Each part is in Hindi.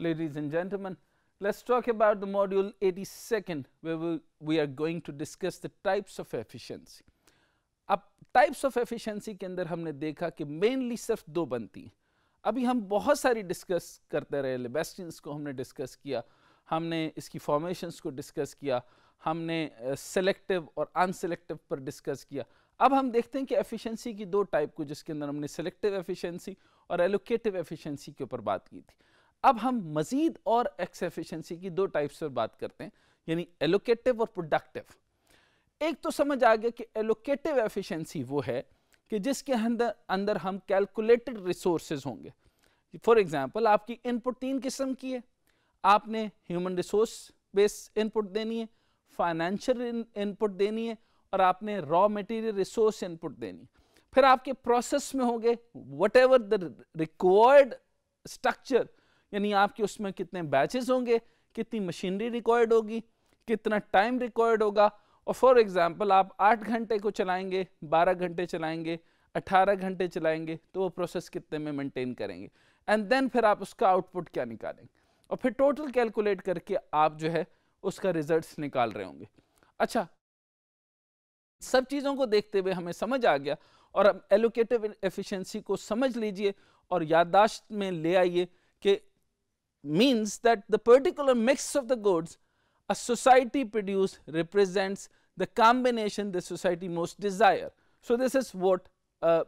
ladies and gentlemen. let's talk about the module 82nd where we, we are going to discuss the types of efficiency. अब types of efficiency के अंदर हमने देखा कि mainly सिर्फ दो बनती हैं अभी हम बहुत सारी डिस्कस करते रहे लेबेस्टिन्स को हमने डिस्कस किया हमने इसकी फॉर्मेशंस को डिस्कस किया हमने सेलेक्टिव और अनसेलेक्टिव पर डिस्कस किया अब हम देखते हैं कि एफिशिएंसी की दो टाइप को जिसके अंदर हमने सेलेक्टिव एफिशिएंसी और एलोकेटिव एफिशिएंसी के ऊपर बात की थी अब हम मजीद और एक्स एफिशिएंसी की दो टाइप्स पर बात करते हैं यानी एलोकेटिव और प्रोडक्टिव एक तो समझ आ गया कि एलोकेटिव एफिशिएंसी वो है कि जिसके अंदर अंदर हम कैलकुलेटेड रिसोर्सेज होंगे फॉर एग्जांपल आपकी इनपुट तीन किस्म की है आपने ह्यूमन रिसोर्स बेस इनपुट देनी है फाइनेंशियल इनपुट देनी है और आपने रॉ मटेरियल रिसोर्स इनपुट देनी है फिर आपके प्रोसेस में होंगे whatever the required structure यानी आपके उसमें कितने बैचेस होंगे कितनी मशीनरी रिक्वायर्ड होगी कितना टाइम रिक्वायर्ड होगा और फॉर एग्ज़ाम्पल आप आठ घंटे को चलाएंगे बारह घंटे चलाएंगे अट्ठारह घंटे चलाएंगे तो वो प्रोसेस कितने में मेंटेन करेंगे एंड देन फिर आप उसका आउटपुट क्या निकालेंगे और फिर टोटल कैलकुलेट करके आप जो है उसका रिजल्ट निकाल रहे होंगे अच्छा सब चीज़ों को देखते हुए हमें समझ आ गया और अब एलोकेटिव एफिशिएंसी को समझ लीजिए और याददाश्त में ले आइए means that the particular mix of the goods a society produce represents the combination the society most desire. So, this is what uh,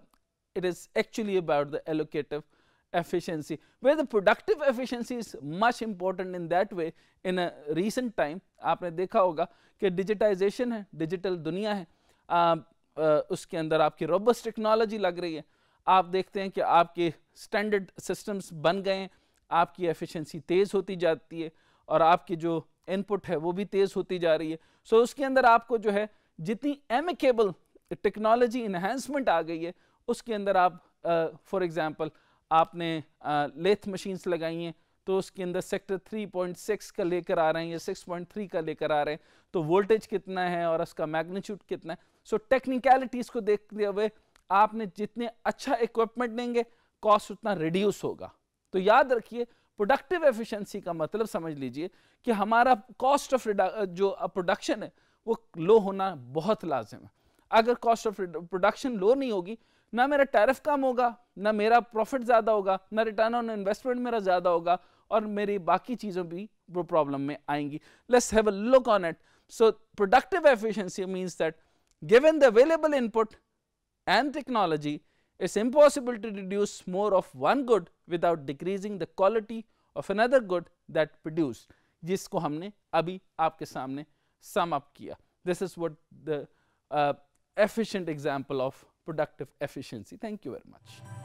it is actually about the allocative efficiency, where the productive efficiency is much important in that way in a recent time आपने देखा होगा कि digitization है digital दुनिया है आ, आ, uh, उसके अंदर आपकी robust technology लग रही है आप देखते हैं standard systems बन गए आपकी एफिशिएंसी तेज़ होती जाती है और आपकी जो इनपुट है वो भी तेज़ होती जा रही है सो उसके अंदर आपको जो है जितनी एमिकेबल टेक्नोलॉजी इन्हेंसमेंट आ गई है उसके अंदर आप फॉर uh, एग्ज़ाम्पल आपने लेथ uh, मशीन्स लगाई हैं तो उसके अंदर सेक्टर 3.6 का लेकर आ रहे हैं या 6.3 का लेकर आ रहे हैं तो वोल्टेज कितना है और उसका मैग्नीट्यूड कितना है सो so, टेक्निकलिटीज़ को देखते हुए आपने जितने अच्छा इक्विपमेंट देंगे कॉस्ट उतना रिड्यूस होगा तो याद रखिए प्रोडक्टिव एफिशिएंसी का मतलब समझ लीजिए कि हमारा कॉस्ट ऑफ जो प्रोडक्शन है वो लो होना बहुत लाजिम है अगर कॉस्ट ऑफ प्रोडक्शन लो नहीं होगी ना मेरा टैरिफ कम होगा ना मेरा प्रॉफिट ज़्यादा होगा ना रिटर्न ऑन इन्वेस्टमेंट मेरा ज़्यादा होगा और मेरी बाकी चीजों भी वो प्रॉब्लम में आएंगी let's have a look on it so productive efficiency means that given the available input and technology It is impossible to reduce more of one good without decreasing the quality of another good that produced जिसको हमने अभी आपके सामने sum up किया. This is what the uh, efficient example of productive efficiency. Thank you very much.